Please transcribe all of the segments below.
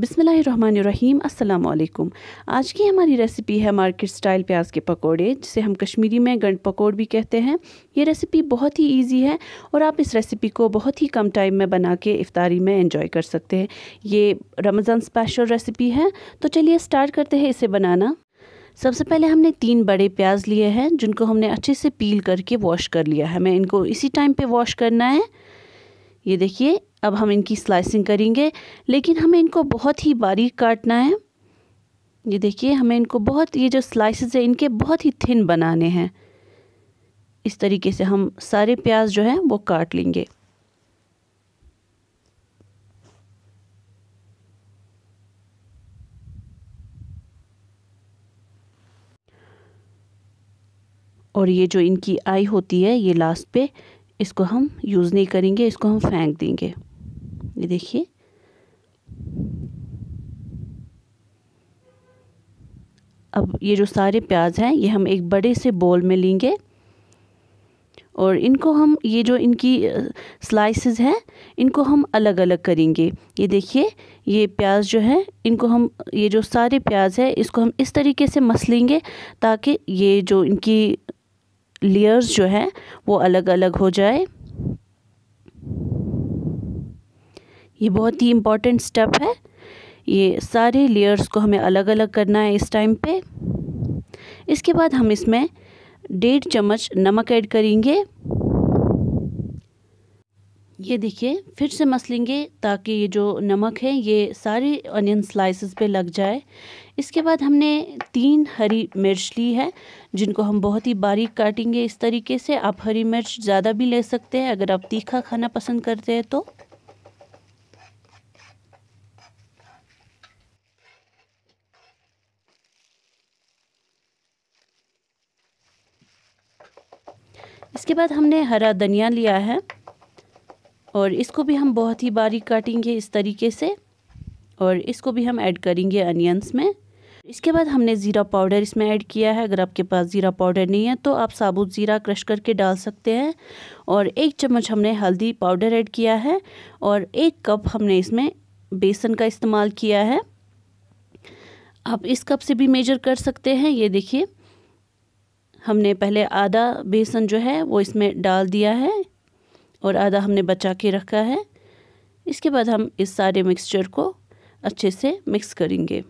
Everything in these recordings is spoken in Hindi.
बिसमीम् अल्लाम आज की हमारी रेसिपी है मार्केट स्टाइल प्याज के पकोड़े जिसे हम कश्मीरी में गंड पकोड़ भी कहते हैं ये रेसिपी बहुत ही इजी है और आप इस रेसिपी को बहुत ही कम टाइम में बना के इफ़ारी में एंजॉय कर सकते हैं ये रमज़ान स्पेशल रेसिपी है तो चलिए स्टार्ट करते हैं इसे बनाना सबसे पहले हमने तीन बड़े प्याज लिए हैं जिनको हमने अच्छे से पील करके वॉश कर लिया है हमें इनको इसी टाइम पर वॉश करना है ये देखिए अब हम इनकी स्लाइसिंग करेंगे लेकिन हमें इनको बहुत ही बारीक काटना है ये देखिए हमें इनको बहुत ये जो स्लाइसेस है इनके बहुत ही थिन बनाने हैं इस तरीके से हम सारे प्याज जो है वो काट लेंगे और ये जो इनकी आई होती है ये लास्ट पे इसको हम यूज़ नहीं करेंगे इसको हम फेंक देंगे ये देखिए अब ये जो सारे प्याज हैं ये हम एक बड़े से बोल में लेंगे और इनको हम ये जो इनकी स्लाइसेस हैं इनको हम अलग अलग करेंगे ये देखिए ये प्याज जो है इनको हम ये जो सारे प्याज है इसको हम इस तरीके से मसलेंगे ताकि ये जो इनकी लेयर्स जो है वो अलग अलग हो जाए ये बहुत ही इम्पॉर्टेंट स्टेप है ये सारे लेयर्स को हमें अलग अलग करना है इस टाइम पे इसके बाद हम इसमें डेढ़ चम्मच नमक ऐड करेंगे ये देखिए फिर से मसलेंगे ताकि ये जो नमक है ये सारे अनियन स्लाइसेस पे लग जाए इसके बाद हमने तीन हरी मिर्च ली है जिनको हम बहुत ही बारीक काटेंगे इस तरीके से आप हरी मिर्च ज़्यादा भी ले सकते हैं अगर आप तीखा खाना पसंद करते हैं तो इसके बाद हमने हरा धनिया लिया है और इसको भी हम बहुत ही बारीक काटेंगे इस तरीके से और इसको भी हम ऐड करेंगे अनियंस में इसके बाद हमने ज़ीरा पाउडर इसमें ऐड किया है अगर आपके पास ज़ीरा पाउडर नहीं है तो आप साबुत ज़ीरा क्रश करके डाल सकते हैं और एक चम्मच हमने हल्दी पाउडर ऐड किया है और एक कप हमने इसमें बेसन का इस्तेमाल किया है आप इस कप से भी मेजर कर सकते हैं ये देखिए हमने पहले आधा बेसन जो है वो इसमें डाल दिया है और आधा हमने बचा के रखा है इसके बाद हम इस सारे मिक्सचर को अच्छे से मिक्स करेंगे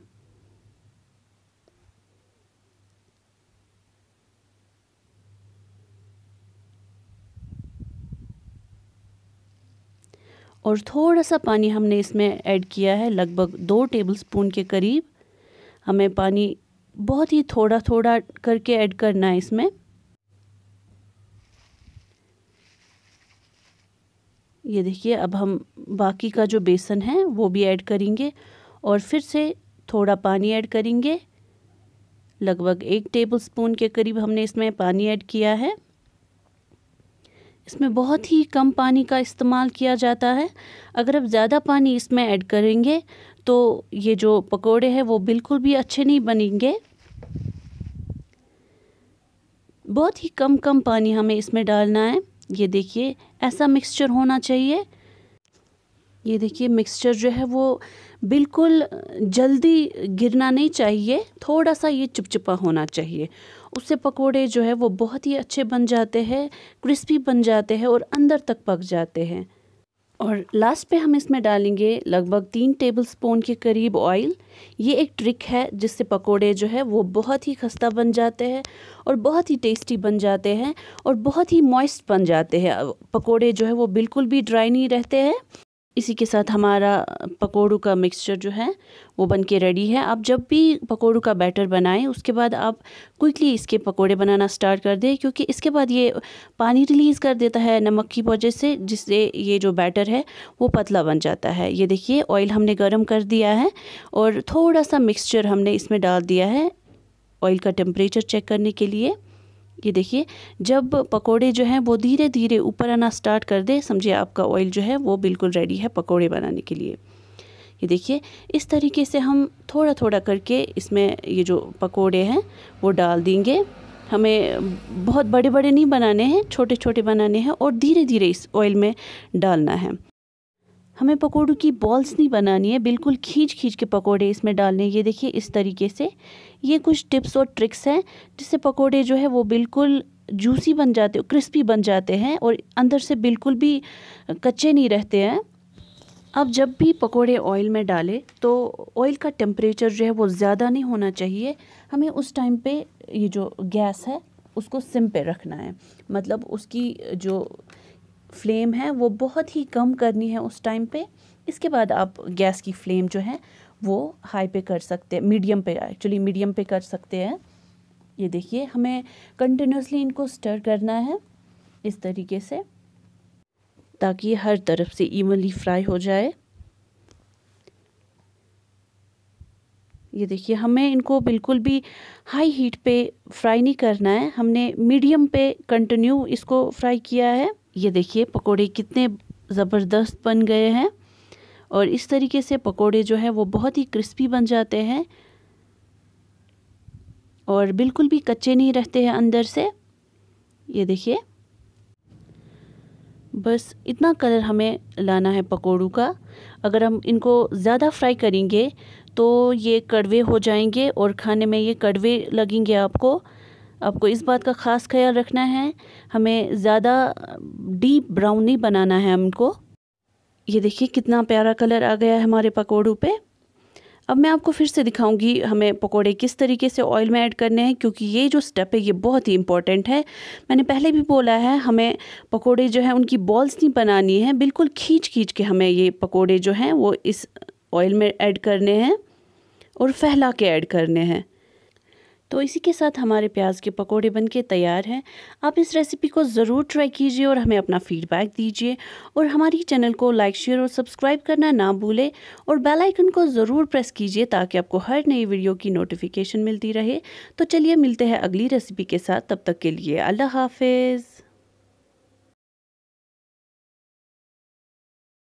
और थोड़ा सा पानी हमने इसमें ऐड किया है लगभग दो टेबलस्पून के करीब हमें पानी बहुत ही थोड़ा थोड़ा करके ऐड करना है इसमें ये देखिए अब हम बाकी का जो बेसन है वो भी ऐड करेंगे और फिर से थोड़ा पानी ऐड करेंगे लगभग एक टेबल स्पून के करीब हमने इसमें पानी ऐड किया है इसमें बहुत ही कम पानी का इस्तेमाल किया जाता है अगर आप ज़्यादा पानी इसमें ऐड करेंगे तो ये जो पकोड़े हैं वो बिल्कुल भी अच्छे नहीं बनेंगे बहुत ही कम कम पानी हमें इसमें डालना है ये देखिए ऐसा मिक्सचर होना चाहिए ये देखिए मिक्सचर जो है वो बिल्कुल जल्दी गिरना नहीं चाहिए थोड़ा सा ये चिपचिपा होना चाहिए उससे पकोड़े जो है वो बहुत ही अच्छे बन जाते हैं क्रिस्पी बन जाते हैं और अंदर तक पक जाते हैं और लास्ट पे हम इसमें डालेंगे लगभग तीन टेबल स्पून के करीब ऑयल ये एक ट्रिक है जिससे पकोड़े जो है वो बहुत ही खस्ता बन जाते हैं और बहुत ही टेस्टी बन जाते हैं और बहुत ही मॉइस्ट बन जाते हैं पकोड़े जो है वो बिल्कुल भी ड्राई नहीं रहते हैं इसी के साथ हमारा पकोड़ों का मिक्सचर जो है वो बन के रेडी है आप जब भी पकोड़ों का बैटर बनाएं उसके बाद आप क्विकली इसके पकोड़े बनाना स्टार्ट कर दें क्योंकि इसके बाद ये पानी रिलीज़ कर देता है नमक की वजह से जिससे ये जो बैटर है वो पतला बन जाता है ये देखिए ऑयल हमने गर्म कर दिया है और थोड़ा सा मिक्सचर हमने इसमें डाल दिया है ऑयल का टेम्परेचर चेक करने के लिए ये देखिए जब पकोड़े जो हैं वो धीरे धीरे ऊपर आना स्टार्ट कर दे समझिए आपका ऑयल जो है वो बिल्कुल रेडी है पकोड़े बनाने के लिए ये देखिए इस तरीके से हम थोड़ा थोड़ा करके इसमें ये जो पकोड़े हैं वो डाल देंगे हमें बहुत बड़े बड़े नहीं बनाने हैं छोटे छोटे बनाने हैं और धीरे धीरे इस ऑयल में डालना है हमें पकौड़ों की बॉल्स नहीं बनानी है बिल्कुल खींच खींच के पकौड़े इसमें डालने ये देखिए इस तरीके से ये कुछ टिप्स और ट्रिक्स हैं जिससे पकौड़े जो है वो बिल्कुल जूसी बन जाते क्रिस्पी बन जाते हैं और अंदर से बिल्कुल भी कच्चे नहीं रहते हैं अब जब भी पकोड़े ऑयल में डालें तो ऑयल का टेम्परेचर जो है वो ज़्यादा नहीं होना चाहिए हमें उस टाइम पे ये जो गैस है उसको सिम पे रखना है मतलब उसकी जो फ्लेम है वो बहुत ही कम करनी है उस टाइम पे इसके बाद आप गैस की फ्लेम जो है वो हाई पे कर सकते हैं मीडियम पे एक्चुअली मीडियम पे कर सकते हैं ये देखिए हमें कंटिन्यूसली इनको स्टर करना है इस तरीके से ताकि हर तरफ से इवनली फ्राई हो जाए ये देखिए हमें इनको बिल्कुल भी हाई हीट पे फ्राई नहीं करना है हमने मीडियम पे कंटिन्यू इसको फ्राई किया है ये देखिए पकोड़े कितने ज़बरदस्त बन गए हैं और इस तरीके से पकोड़े जो है वो बहुत ही क्रिस्पी बन जाते हैं और बिल्कुल भी कच्चे नहीं रहते हैं अंदर से ये देखिए बस इतना कलर हमें लाना है पकोड़ों का अगर हम इनको ज़्यादा फ्राई करेंगे तो ये कड़वे हो जाएंगे और खाने में ये कड़वे लगेंगे आपको आपको इस बात का ख़ास ख्याल रखना है हमें ज़्यादा डीप ब्राउन नहीं बनाना है हमको ये देखिए कितना प्यारा कलर आ गया है हमारे पकौड़ों पे अब मैं आपको फिर से दिखाऊंगी हमें पकोड़े किस तरीके से ऑयल में ऐड करने हैं क्योंकि ये जो स्टेप है ये बहुत ही इंपॉर्टेंट है मैंने पहले भी बोला है हमें पकोड़े जो हैं उनकी बॉल्स नहीं बनानी है बिल्कुल खींच खींच के हमें ये पकोड़े जो हैं वो इस ऑयल में ऐड करने हैं और फैला के ऐड करने हैं तो इसी के साथ हमारे प्याज के पकोड़े बनके तैयार हैं आप इस रेसिपी को ज़रूर ट्राई कीजिए और हमें अपना फीडबैक दीजिए और हमारी चैनल को लाइक शेयर और सब्सक्राइब करना ना भूलें और बेल आइकन को ज़रूर प्रेस कीजिए ताकि आपको हर नई वीडियो की नोटिफिकेशन मिलती रहे तो चलिए मिलते हैं अगली रेसिपी के साथ तब तक के लिए अल्लाह हाफिज़